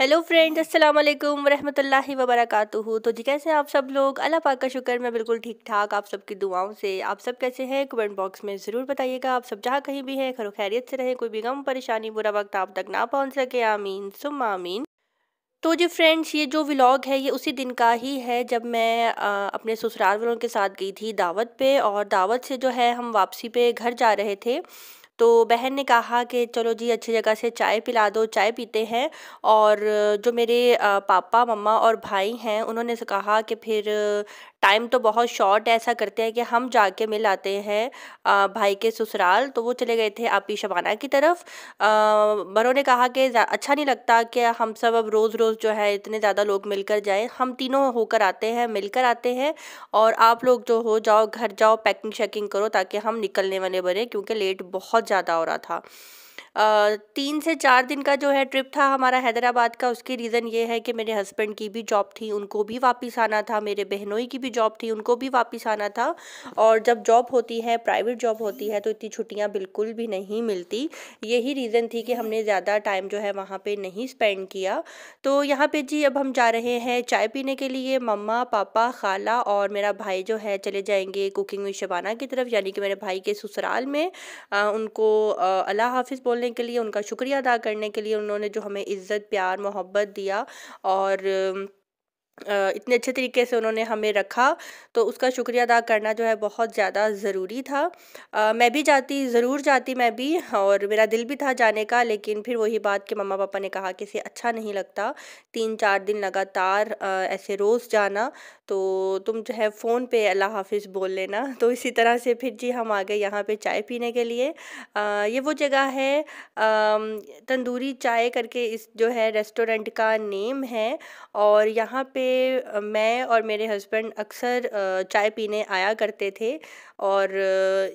Hello friends अस्सलाम वालेकुम रहमतुल्लाहि व तो जी कैसे हैं आप सब लोग अल्लाह पाक का शुक्र मैं बिल्कुल ठीक ठाक आप सबकी दुआओं से आप सब कैसे हैं कमेंट बॉक्स में ज़रूर बताइएगा आप सब जहाँ कहीं भी हैं खरो खैरियत से रहें कोई भी गम परेशानी बुरा वक्त आप तक ना पहुँच सके आमीन सुम आमीन तो जी फ्रेंड्स ये जो व्लॉग है ये उसी दिन का ही है जब मैं आ, अपने ससुराल वालों के साथ गई थी दावत पे और दावत से जो है हम वापसी पे घर जा रहे थे तो बहन ने कहा कि चलो जी अच्छी जगह से चाय पिला दो चाय पीते हैं और जो मेरे पापा मम्मा और भाई हैं उन्होंने कहा कि फिर टाइम तो बहुत शॉर्ट ऐसा करते हैं कि हम जाके मिल आते हैं भाई के ससुराल तो वो चले गए थे आपी शबाना की तरफ बरों ने कहा कि अच्छा नहीं लगता कि हम सब अब रोज़ रोज़ जो है इतने ज़्यादा लोग मिलकर जाएं हम तीनों होकर आते हैं मिलकर आते हैं और आप लोग जो हो जाओ घर जाओ पैकिंग शैकिंग करो ताकि हम निकलने वाले बने क्योंकि लेट बहुत ज़्यादा हो रहा था तीन से चार दिन का जो है ट्रिप था हमारा हैदराबाद का उसकी रीज़न ये है कि मेरे हस्बैंड की भी जॉब थी उनको भी वापस आना था मेरे बहनोई की भी जॉब थी उनको भी वापस आना था और जब जॉब होती है प्राइवेट जॉब होती है तो इतनी छुट्टियाँ बिल्कुल भी नहीं मिलती यही रीज़न थी कि हमने ज़्यादा टाइम जो है वहाँ पर नहीं स्पेंड किया तो यहाँ पर जी अब हम जा रहे हैं चाय पीने के लिए मम्मा पापा खाला और मेरा भाई जो है चले जाएंगे कुकिंग में शबाना की तरफ यानी कि मेरे भाई के ससुराल में उनको अल्लाह हाफिज़ बोल बोलने के लिए उनका शुक्रिया अदा करने के लिए उन्होंने जो हमें इज़्ज़त प्यार मोहब्बत दिया और इतने अच्छे तरीके से उन्होंने हमें रखा तो उसका शुक्रिया अदा करना जो है बहुत ज़्यादा ज़रूरी था आ, मैं भी जाती ज़रूर जाती मैं भी और मेरा दिल भी था जाने का लेकिन फिर वही बात कि मम्मा पापा ने कहा कि इसे अच्छा नहीं लगता तीन चार दिन लगातार ऐसे रोज़ जाना तो तुम जो है फ़ोन पे अल्लाह हाफिज़ बोल लेना तो इसी तरह से फिर जी हम आ गए यहाँ पर चाय पीने के लिए आ, ये वो जगह है तंदूरी चाय करके इस जो है रेस्टोरेंट का नेम है और यहाँ पे मैं और मेरे हस्बैंड अक्सर चाय पीने आया करते थे और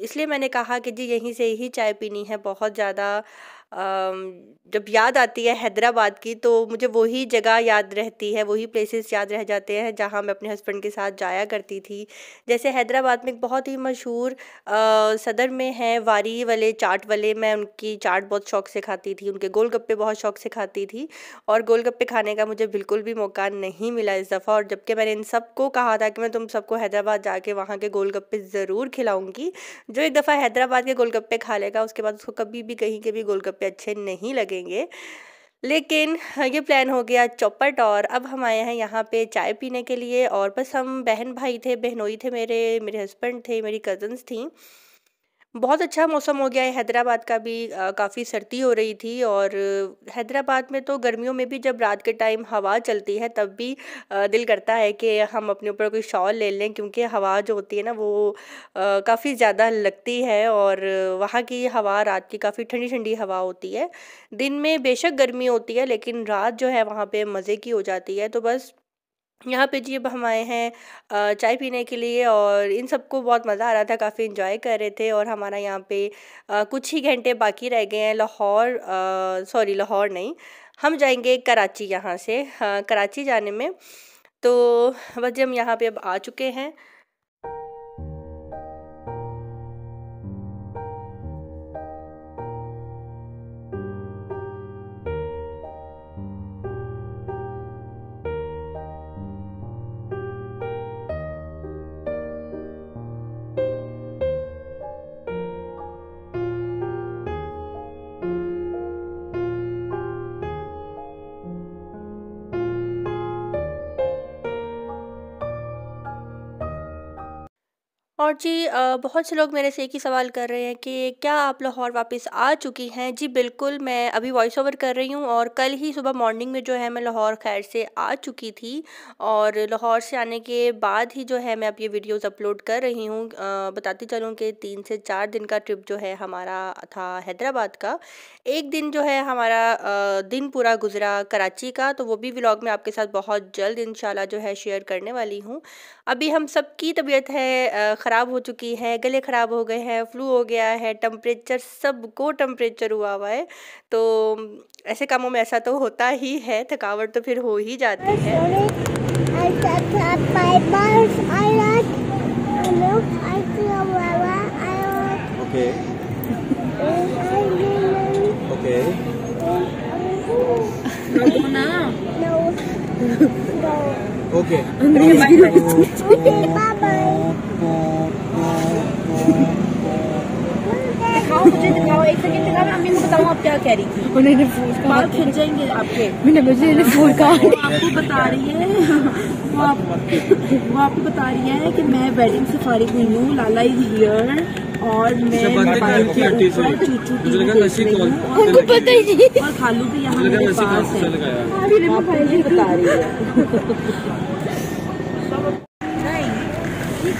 इसलिए मैंने कहा कि जी यहीं से ही चाय पीनी है बहुत ज़्यादा जब याद आती है हैदराबाद की तो मुझे वही जगह याद रहती है वही प्लेसेस याद रह जाते हैं जहाँ मैं अपने हस्बैंड के साथ जाया करती थी जैसे हैदराबाद में एक बहुत ही मशहूर सदर में है वारी वाले चाट वाले मैं उनकी चाट बहुत शौक से खाती थी उनके गोलगप्पे बहुत शौक से खाती थी और गोलगप्पे खाने का मुझे बिल्कुल भी मौका नहीं मिला इस दफ़ा और जबकि मैंने इन सबको कहा था कि मैं तुम सबको हैदराबाद जाके वहाँ के गोलगप्पे ज़रूर खिलाऊंगी जो एक दफ़ा हैदराबाद के गोलगप्पे खा लेगा उसके बाद उसको कभी भी कहीं के भी गोलगप्पे पे अच्छे नहीं लगेंगे लेकिन हाँ, ये प्लान हो गया चौपट और अब हम आए हैं यहाँ पे चाय पीने के लिए और बस हम बहन भाई थे बहनोई थे मेरे मेरे हस्बैंड थे मेरी कज़न्स थी बहुत अच्छा मौसम हो गया है हैदराबाद का भी काफ़ी सर्दी हो रही थी और हैदराबाद में तो गर्मियों में भी जब रात के टाइम हवा चलती है तब भी दिल करता है कि हम अपने ऊपर कोई शॉल ले लें क्योंकि हवा जो होती है ना वो काफ़ी ज़्यादा लगती है और वहाँ की हवा रात की काफ़ी ठंडी ठंडी हवा होती है दिन में बेशक गर्मी होती है लेकिन रात जो है वहाँ पर मज़े की हो जाती है तो बस यहाँ पे जी अब हम आए हैं चाय पीने के लिए और इन सबको बहुत मज़ा आ रहा था काफ़ी इन्जॉय कर रहे थे और हमारा यहाँ पे कुछ ही घंटे बाकी रह गए हैं लाहौर सॉरी लाहौर नहीं हम जाएंगे कराची यहाँ से कराची जाने में तो बस हम यहाँ पे अब आ चुके हैं और जी बहुत से लोग मेरे से एक ही सवाल कर रहे हैं कि क्या आप लाहौर वापस आ चुकी हैं जी बिल्कुल मैं अभी वॉइस ओवर कर रही हूँ और कल ही सुबह मॉर्निंग में जो है मैं लाहौर खैर से आ चुकी थी और लाहौर से आने के बाद ही जो है मैं अब ये वीडियोस अपलोड कर रही हूँ बताती चलूँ कि तीन से चार दिन का ट्रिप जो है हमारा था हैदराबाद का एक दिन जो है हमारा दिन पूरा गुजरा कराची का तो वो भी व्लॉग में आपके साथ बहुत जल्द इन जो है शेयर करने वाली हूँ अभी हम सब की तबीयत है ख़राब ख़राब हो चुकी हैं गले ख़राब हो गए हैं फ्लू हो गया है टम्परेचर सबको टम्परेचर हुआ हुआ है तो ऐसे कामों में ऐसा तो होता ही है थकावट तो फिर हो ही जाती है Okay. No, no. No. Okay. Okay, मुझे दिखाओ एक सेकंड दिखाओ मैं बताऊँ आप क्या कह रही थी उन्होंने जाएंगे आपके मैंने मुझे आपको बता रही है वो आप वो आपको बता रही है कि मैं वेडिंग से फारिग हुई हूँ लाला इज हियर और मैं अच्छा, उनको पता और खालू भी यहाँ मेरे पास है बता रही है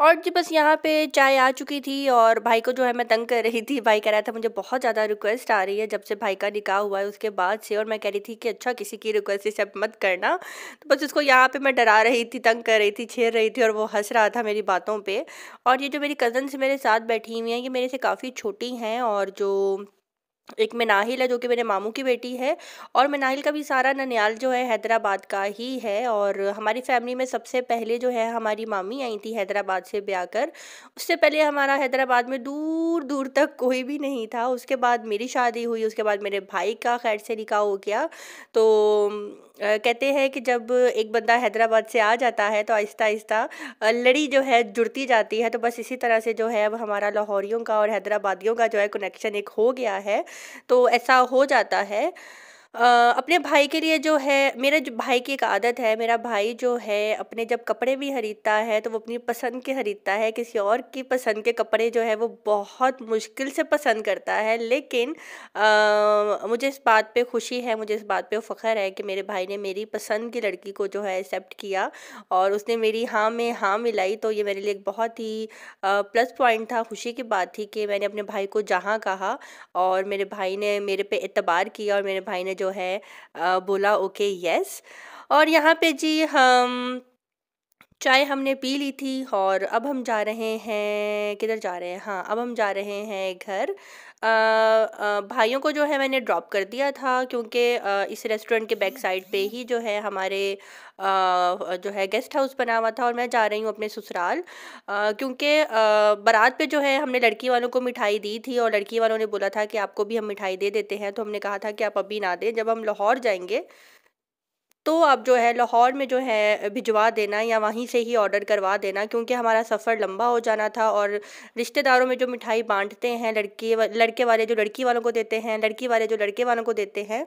और जी बस यहाँ पे चाय आ चुकी थी और भाई को जो है मैं तंग कर रही थी भाई कह रहा था मुझे बहुत ज़्यादा रिक्वेस्ट आ रही है जब से भाई का निकाह हुआ है उसके बाद से और मैं कह रही थी कि अच्छा किसी की रिक्वेस्ट एक्सेप्ट मत करना तो बस उसको यहाँ पे मैं डरा रही थी तंग कर रही थी छेड़ रही थी और वो हंस रहा था मेरी बातों पर और ये जो मेरी कज़न्स मेरे साथ बैठी हुई हैं ये मेरे से काफ़ी छोटी हैं और जो एक मिनाहिल है जो कि मेरे मामू की बेटी है और मिनाहिल का भी सारा ननियाल जो है हैदराबाद का ही है और हमारी फैमिली में सबसे पहले जो है हमारी मामी आई थी हैदराबाद से ब्याह कर उससे पहले हमारा हैदराबाद में दूर दूर तक कोई भी नहीं था उसके बाद मेरी शादी हुई उसके बाद मेरे भाई का खैर से निकाह हो गया तो कहते हैं कि जब एक बंदा हैदराबाद से आ जाता है तो आहिस्ता आहिस्ता लड़ी जो है जुड़ती जाती है तो बस इसी तरह से जो है अब हमारा लाहौरियों का और हैदराबादियों का जो है कनेक्शन एक हो गया है तो ऐसा हो जाता है अपने भाई के लिए जो है मेरे जो भाई की एक आदत है मेरा भाई जो है अपने जब कपड़े भी खरीदता है तो वो अपनी पसंद के खरीदता है किसी और की पसंद के कपड़े जो है वो बहुत मुश्किल से पसंद करता है लेकिन आ, मुझे इस बात पे खुशी है मुझे इस बात पे फ़ख्र है कि मेरे भाई ने मेरी पसंद की लड़की को जो है एक्सेप्ट किया और उसने मेरी हाँ में हाँ मिलाई तो ये मेरे लिए एक बहुत ही आ, प्लस पॉइंट था खुशी की बात थी कि मैंने अपने भाई को जहाँ कहा और मेरे भाई ने मेरे पे एतबार किया और मेरे भाई ने जो है बोला ओके यस और यहाँ पे जी हम चाय हमने पी ली थी और अब हम जा रहे हैं किधर जा रहे हैं हाँ अब हम जा रहे हैं घर भाइयों को जो है मैंने ड्रॉप कर दिया था क्योंकि इस रेस्टोरेंट के बैक साइड पे ही जो है हमारे जो है गेस्ट हाउस बना हुआ था और मैं जा रही हूँ अपने ससुराल क्योंकि बारात पे जो है हमने लड़की वालों को मिठाई दी थी और लड़की वालों ने बोला था कि आपको भी हम मिठाई दे देते हैं तो हमने कहा था कि आप अभी ना दें जब हम लाहौर जाएंगे तो आप जो है लाहौर में जो है भिजवा देना या वहीं से ही ऑर्डर करवा देना क्योंकि हमारा सफ़र लंबा हो जाना था और रिश्तेदारों में जो मिठाई बांटते हैं लड़के लड़के वाले जो लड़की वालों को देते हैं लड़की वाले जो लड़के वालों को देते हैं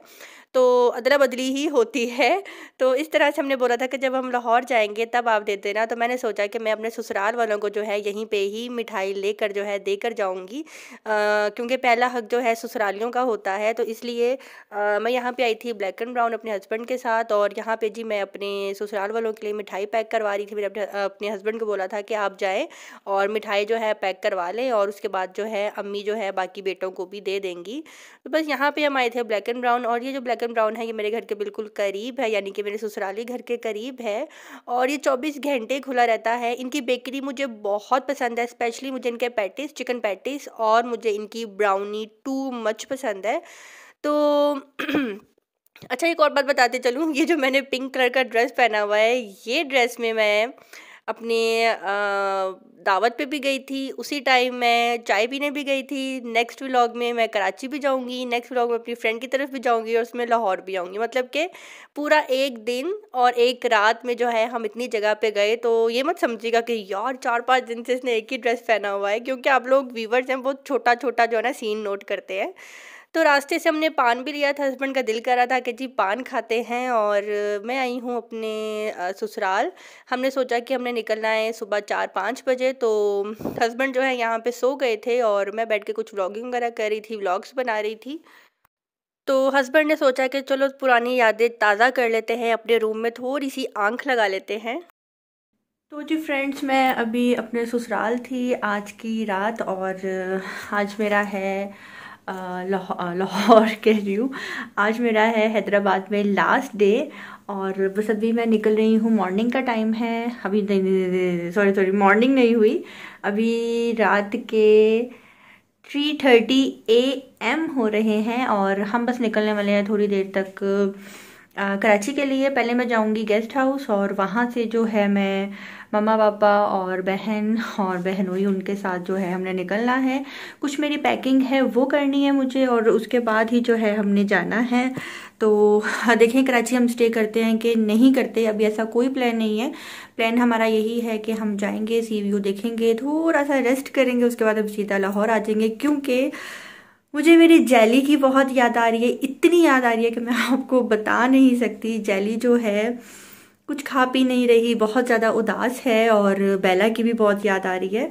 तो अदला बदली ही होती है तो इस तरह से हमने बोला था कि जब हम लाहौर जाएँगे तब आप दे देना तो मैंने सोचा कि मैं अपने ससुराल वालों को जो है यहीं पर ही मिठाई ले जो है देकर जाऊँगी क्योंकि पहला हक जो है ससुरालियों का होता है तो इसलिए मैं यहाँ पर आई थी ब्लैक एंड ब्राउन अपने हस्बैंड के साथ और और यहाँ पे जी मैं अपने ससुराल वालों के लिए मिठाई पैक करवा रही थी मेरे अपने अपने हस्बैंड को बोला था कि आप जाएँ और मिठाई जो है पैक करवा लें और उसके बाद जो है अम्मी जो है बाकी बेटों को भी दे देंगी तो बस यहाँ पर हम आए थे ब्लैक एंड ब्राउन और ये जो ब्लैक एंड ब्राउन है ये मेरे घर के बिल्कुल करीब है यानी कि मेरे ससुराली घर के करीब है और ये चौबीस घंटे खुला रहता है इनकी बेकरी मुझे बहुत पसंद है स्पेशली मुझे इनके पैटिस चिकन पैटिस और मुझे इनकी ब्राउनी टू मच पसंद है तो अच्छा एक और बात बताते चलूँ ये जो मैंने पिंक कलर का ड्रेस पहना हुआ है ये ड्रेस में मैं अपने आ, दावत पे भी गई थी उसी टाइम मैं चाय पीने भी गई थी नेक्स्ट व्लॉग में मैं कराची भी जाऊंगी नेक्स्ट व्लॉग में अपनी फ्रेंड की तरफ भी जाऊंगी और उसमें लाहौर भी आऊँगी मतलब कि पूरा एक दिन और एक रात में जो है हम इतनी जगह पे गए तो ये मत समझिएगा कि यार चार पाँच दिन से इसने एक ही ड्रेस पहना हुआ है क्योंकि आप लोग व्यूवर्स हैं बहुत छोटा छोटा जो है ना सीन नोट करते हैं तो रास्ते से हमने पान भी लिया था हस्बैंड का दिल कर रहा था कि जी पान खाते हैं और मैं आई हूँ अपने ससुराल हमने सोचा कि हमने निकलना है सुबह चार पाँच बजे तो हस्बैंड जो है यहाँ पे सो गए थे और मैं बैठ के कुछ व्लॉगिंग वगैरह कर रही थी व्लॉग्स बना रही थी तो हस्बैंड ने सोचा कि चलो पुरानी यादें ताज़ा कर लेते हैं अपने रूम में थोड़ी सी आँख लगा लेते हैं तो जी फ्रेंड्स मैं अभी अपने ससुराल थी आज की रात और आज मेरा है लाहौर कह रही हूँ आज मेरा है हैदराबाद में लास्ट डे और बस अभी मैं निकल रही हूँ मॉर्निंग का टाइम है अभी सॉरी सॉरी मॉर्निंग नहीं हुई अभी रात के थ्री थर्टी ए एम हो रहे हैं और हम बस निकलने वाले हैं थोड़ी देर तक आ, कराची के लिए पहले मैं जाऊंगी गेस्ट हाउस और वहाँ से जो है मैं मम्मा पापा और बहन और बहनोई उनके साथ जो है हमने निकलना है कुछ मेरी पैकिंग है वो करनी है मुझे और उसके बाद ही जो है हमने जाना है तो हाँ, देखें कराची हम स्टे करते हैं कि नहीं करते अभी ऐसा कोई प्लान नहीं है प्लान हमारा यही है कि हम जाएंगे सी व्यू देखेंगे थोड़ा सा रेस्ट करेंगे उसके बाद हम सीधा लाहौर आ जाएंगे क्योंकि मुझे मेरी जैली की बहुत याद आ रही है इतनी याद आ रही है कि मैं आपको बता नहीं सकती जैली जो है कुछ खा पी नहीं रही बहुत ज़्यादा उदास है और बेला की भी बहुत याद आ रही है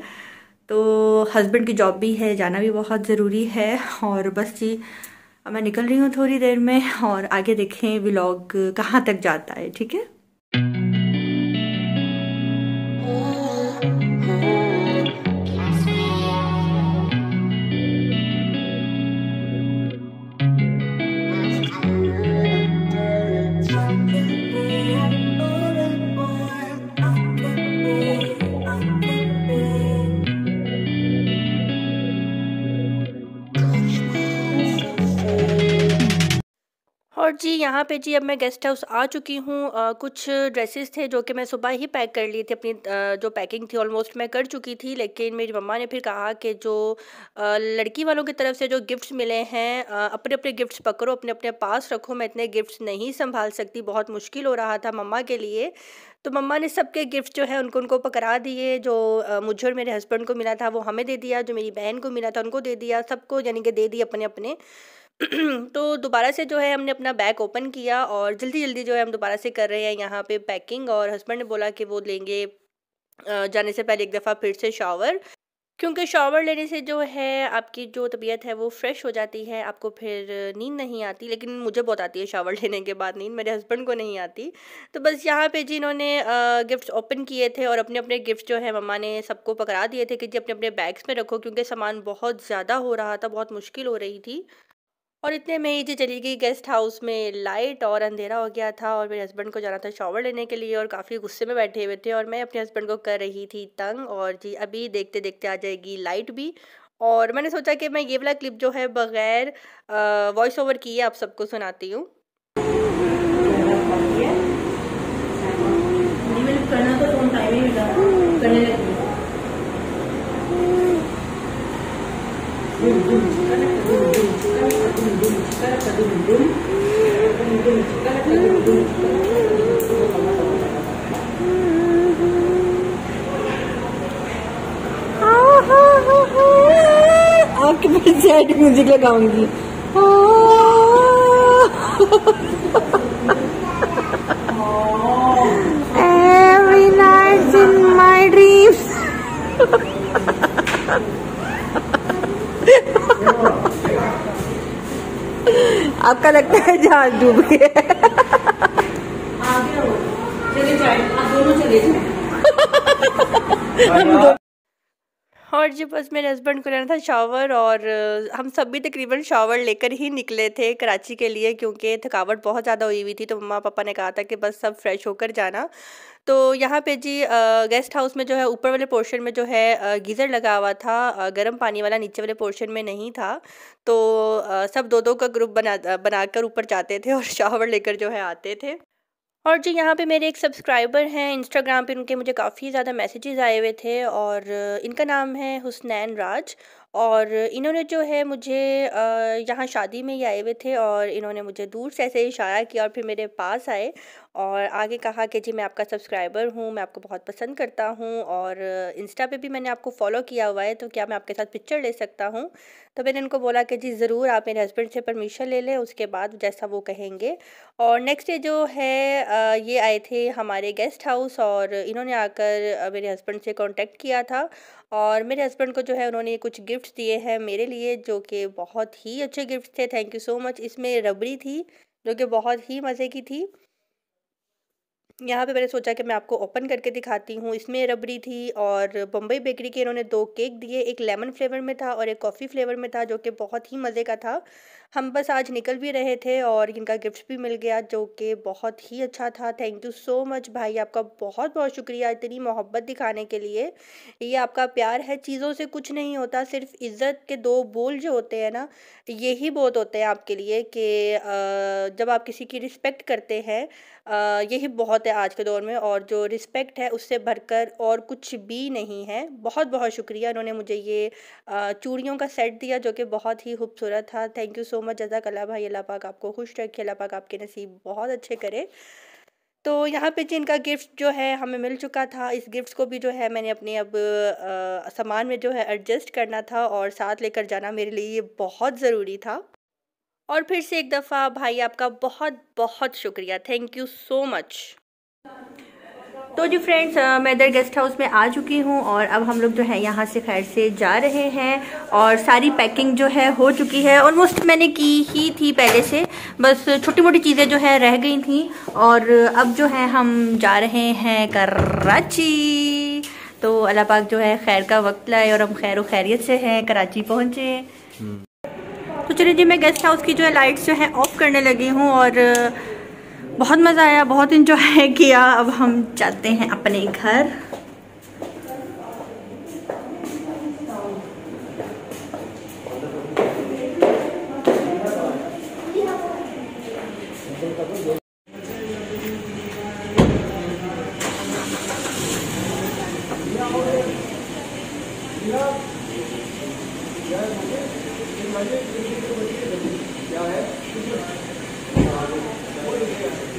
तो हस्बैंड की जॉब भी है जाना भी बहुत ज़रूरी है और बस जी मैं निकल रही हूँ थोड़ी देर में और आगे देखें व्लॉग कहाँ तक जाता है ठीक है यहाँ पे जी अब मैं गेस्ट हाउस आ चुकी हूँ कुछ ड्रेसेस थे जो कि मैं सुबह ही पैक कर लिए थी अपनी आ, जो पैकिंग थी ऑलमोस्ट मैं कर चुकी थी लेकिन मेरी मम्मा ने फिर कहा कि जो आ, लड़की वालों की तरफ से जो गिफ्ट्स मिले हैं आ, अपने अपने गिफ्ट्स पकड़ो अपने अपने पास रखो मैं इतने गिफ्ट्स नहीं संभाल सकती बहुत मुश्किल हो रहा था मम्मा के लिए तो मम्मा ने सबके गिफ्ट जो है उनको उनको पकड़ा दिए जो मुझे और मेरे हस्बैंड को मिला था वो हमें दे दिया जो मेरी बहन को मिला था उनको दे दिया सबको यानी कि दे दिए अपने अपने तो दोबारा से जो है हमने अपना बैग ओपन किया और जल्दी जल्दी जो है हम दोबारा से कर रहे हैं यहाँ पे पैकिंग और हस्बैंड ने बोला कि वो लेंगे जाने से पहले एक दफ़ा फिर से शॉवर क्योंकि शॉवर लेने से जो है आपकी जो तबीयत है वो फ्रेश हो जाती है आपको फिर नींद नहीं आती लेकिन मुझे बहुत आती है शॉवर लेने के बाद नींद मेरे हस्बैंड को नहीं आती तो बस यहाँ पे जी इन्होंने गिफ्ट्स ओपन किए थे और अपने अपने गिफ्ट्स जो है मम्मा ने सबको पकड़ा दिए थे कि जी अपने अपने बैग्स में रखो क्योंकि सामान बहुत ज़्यादा हो रहा था बहुत मुश्किल हो रही थी और इतने में ही जी चली गई गेस्ट हाउस में लाइट और अंधेरा हो गया था और मेरे हस्बैंड को जाना था शॉवर लेने के लिए और काफ़ी गुस्से में बैठे हुए थे और मैं अपने हस्बैंड को कर रही थी तंग और जी अभी देखते देखते आ जाएगी लाइट भी और मैंने सोचा कि मैं ये वाला क्लिप जो है बग़ैर वॉइस ओवर किए आप सबको सुनाती हूँ लाइट म्यूजिक लगाऊंगी every night in my dreams आपका लगता है जहाज डूब गए हम दो और जी बस मेरे हस्बैंड को लेना था शावर और uh, हम सब भी तकरीबन शावर लेकर ही निकले थे कराची के लिए क्योंकि थकावट बहुत ज़्यादा हुई हुई थी तो मम्मा पापा ने कहा था कि बस सब फ्रेश होकर जाना तो यहाँ पे जी गेस्ट uh, हाउस में जो है ऊपर वाले पोर्शन में जो है uh, गीज़र लगा हुआ था गर्म पानी वाला नीचे वाले पोर्शन में नहीं था तो सब दो दो का ग्रुप बना बनाकर ऊपर जाते थे और शावर लेकर जो है आते थे और जो यहाँ पे मेरे एक सब्सक्राइबर हैं इंस्टाग्राम पे उनके मुझे काफ़ी ज़्यादा मैसेजेस आए हुए थे और इनका नाम है हुसनैन राज और इन्होंने जो है मुझे यहाँ शादी में ही आए हुए थे और इन्होंने मुझे दूर से ऐसे इशारा किया और फिर मेरे पास आए और आगे कहा कि जी मैं आपका सब्सक्राइबर हूँ मैं आपको बहुत पसंद करता हूँ और इंस्टा पे भी मैंने आपको फॉलो किया हुआ है तो क्या मैं आपके साथ पिक्चर ले सकता हूँ तो मैंने उनको बोला कि जी ज़रूर आप मेरे हस्बैंड से परमिशन ले लें उसके बाद जैसा वो कहेंगे और नेक्स्ट डे जो है ये आए थे हमारे गेस्ट हाउस और इन्होंने आकर मेरे हस्बैंड से कॉन्टेक्ट किया था और मेरे हस्बैंड को जो है उन्होंने कुछ गिफ्ट्स दिए हैं मेरे लिए जो कि बहुत ही अच्छे गिफ्ट थे थैंक यू सो मच इसमें रबड़ी थी जो कि बहुत ही मज़े की थी यहाँ पे मैंने सोचा कि मैं आपको ओपन करके दिखाती हूँ इसमें रबड़ी थी और बम्बई बेकरी के इन्होंने दो केक दिए एक लेमन फ्लेवर में था और एक कॉफ़ी फ्लेवर में था जो कि बहुत ही मज़े का था हम बस आज निकल भी रहे थे और इनका गिफ्ट भी मिल गया जो कि बहुत ही अच्छा था थैंक यू सो मच भाई आपका बहुत बहुत शुक्रिया इतनी मोहब्बत दिखाने के लिए ये आपका प्यार है चीज़ों से कुछ नहीं होता सिर्फ इज़्ज़त के दो बोल जो होते हैं ना यही बहुत होते हैं आपके लिए कि जब आप किसी की रिस्पेक्ट करते हैं यही बहुत बहुत है आज के दौर में और जो रिस्पेक्ट है उससे भरकर और कुछ भी नहीं है बहुत बहुत शुक्रिया उन्होंने मुझे ये चूड़ियों का सेट दिया जो कि बहुत ही खूबसूरत था थैंक यू सो मच जजाक अल्लाह भाई अल्लाह पाक आपको खुश रखे अल्लाह पाक आपके नसीब बहुत अच्छे करे तो यहाँ पे जी इनका गिफ्ट जो है हमें मिल चुका था इस गिफ्ट को भी जो है मैंने अपने अब सामान में जो है एडजस्ट करना था और साथ लेकर जाना मेरे लिए बहुत ज़रूरी था और फिर से एक दफ़ा भाई आपका बहुत बहुत शुक्रिया थैंक यू सो मच तो जी फ्रेंड्स मैं इधर गेस्ट हाउस में आ चुकी हूँ और अब हम लोग जो है यहाँ से खैर से जा रहे हैं और सारी पैकिंग जो है हो चुकी है ऑलमोस्ट मैंने की ही थी पहले से बस छोटी मोटी चीज़ें जो है रह गई थी और अब जो है हम जा रहे हैं कराची तो अल्लाह पाक जो है खैर का वक्त लाए और हम खैर खैरियत से हैं कराची पहुँचे हम्म। तो चलिए जी मैं गेस्ट हाउस की जो है लाइट्स जो है ऑफ़ करने लगी हूँ और बहुत मज़ा आया बहुत इंजॉय किया अब हम जाते हैं अपने घर क्या है Thank you.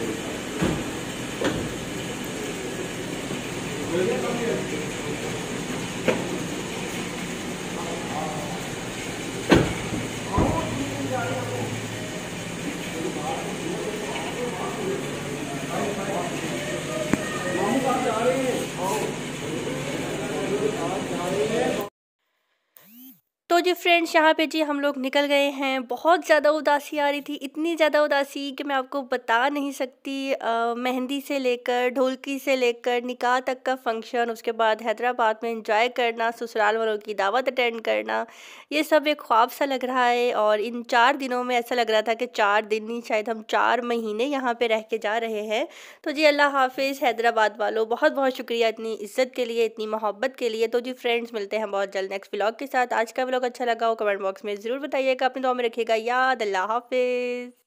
फ्रेंड्स यहाँ पे जी हम लोग निकल गए हैं बहुत ज़्यादा उदासी आ रही थी इतनी ज़्यादा उदासी कि मैं आपको बता नहीं सकती मेहंदी से लेकर ढोलकी से लेकर निकाह तक का फंक्शन उसके बाद हैदराबाद में इंजॉय करना ससुराल वालों की दावत अटेंड करना ये सब एक ख्वाब सा लग रहा है और इन चार दिनों में ऐसा लग रहा था कि चार दिन ही शायद हम चार महीने यहाँ पर रह के जा रहे हैं तो जी अल्लाह हाफिज़ हैदराबाद वालों बहुत बहुत शुक्रिया इतनी इज़्ज़त के लिए इतनी मोहब्बत के लिए तो जी फ्रेंड्स मिलते हैं बहुत जल्द नेक्स्ट ब्लॉग के साथ आज का ब्लॉग अच्छा लगा हो कमेंट बॉक्स में ज़रूर बताइएगा अपनी दुआ में रखिएगा याद अल्लाह हाफिज़